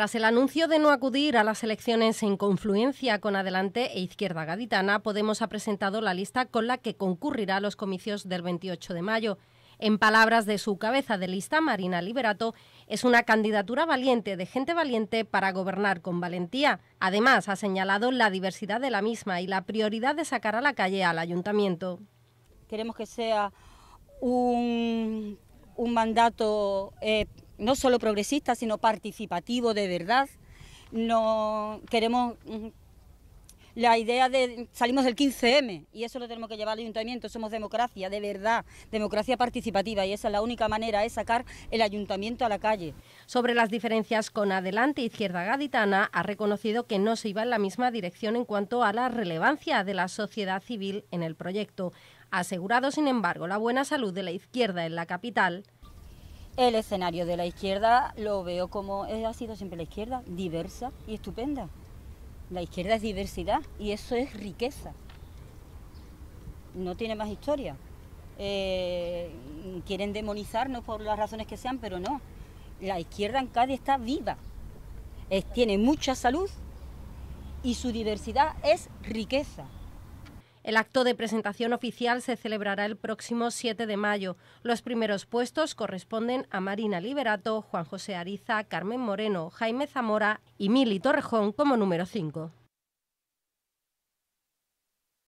Tras el anuncio de no acudir a las elecciones en confluencia con Adelante e Izquierda Gaditana, Podemos ha presentado la lista con la que concurrirá a los comicios del 28 de mayo. En palabras de su cabeza de lista, Marina Liberato, es una candidatura valiente de gente valiente para gobernar con valentía. Además, ha señalado la diversidad de la misma y la prioridad de sacar a la calle al ayuntamiento. Queremos que sea un, mandato eh, no solo progresista, sino participativo de verdad. No queremos mm, la idea de salimos del 15M y eso lo tenemos que llevar al ayuntamiento, somos democracia, de verdad, democracia participativa y esa es la única manera, es sacar el ayuntamiento a la calle. Sobre las diferencias con Adelante Izquierda Gaditana, ha reconocido que no se iba en la misma dirección en cuanto a la relevancia de la sociedad civil en el proyecto. Asegurado, sin embargo, la buena salud de la izquierda en la capital, el escenario de la izquierda lo veo como eh, ha sido siempre la izquierda, diversa y estupenda. La izquierda es diversidad y eso es riqueza. No tiene más historia. Eh, quieren demonizarnos por las razones que sean, pero no. La izquierda en Cádiz está viva, tiene mucha salud y su diversidad es riqueza. El acto de presentación oficial se celebrará el próximo 7 de mayo. Los primeros puestos corresponden a Marina Liberato, Juan José Ariza, Carmen Moreno, Jaime Zamora y Mili Torrejón como número 5.